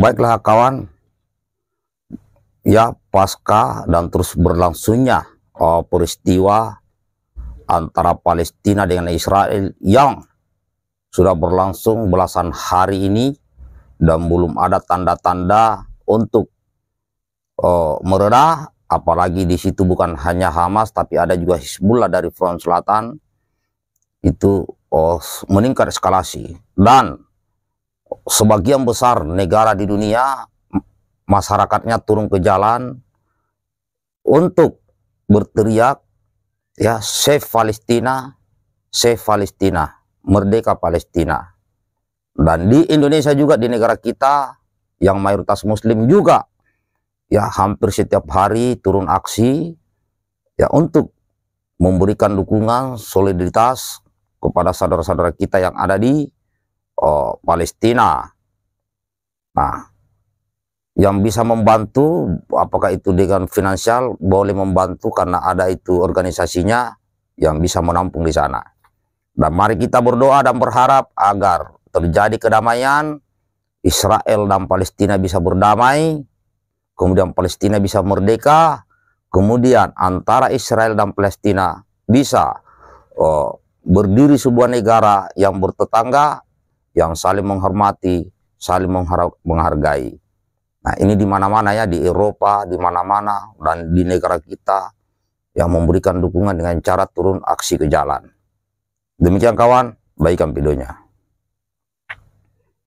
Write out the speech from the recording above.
Baiklah kawan, ya pasca dan terus berlangsungnya uh, peristiwa antara Palestina dengan Israel yang sudah berlangsung belasan hari ini dan belum ada tanda-tanda untuk uh, meredah apalagi di situ bukan hanya Hamas tapi ada juga Hizbullah dari front selatan itu oh, meningkat eskalasi dan sebagian besar negara di dunia masyarakatnya turun ke jalan untuk berteriak ya save Palestina, save Palestina, merdeka Palestina. Dan di Indonesia juga di negara kita yang mayoritas muslim juga ya hampir setiap hari turun aksi ya untuk memberikan dukungan solidaritas kepada saudara-saudara kita yang ada di uh, Palestina. Nah, yang bisa membantu apakah itu dengan finansial boleh membantu karena ada itu organisasinya yang bisa menampung di sana. Dan mari kita berdoa dan berharap agar terjadi kedamaian, Israel dan Palestina bisa berdamai, kemudian Palestina bisa merdeka, kemudian antara Israel dan Palestina bisa uh, berdiri sebuah negara yang bertetangga yang saling menghormati, saling menghargai. Nah ini di mana-mana ya, di Eropa, di mana-mana, dan di negara kita yang memberikan dukungan dengan cara turun aksi ke jalan. Demikian kawan, baikkan videonya.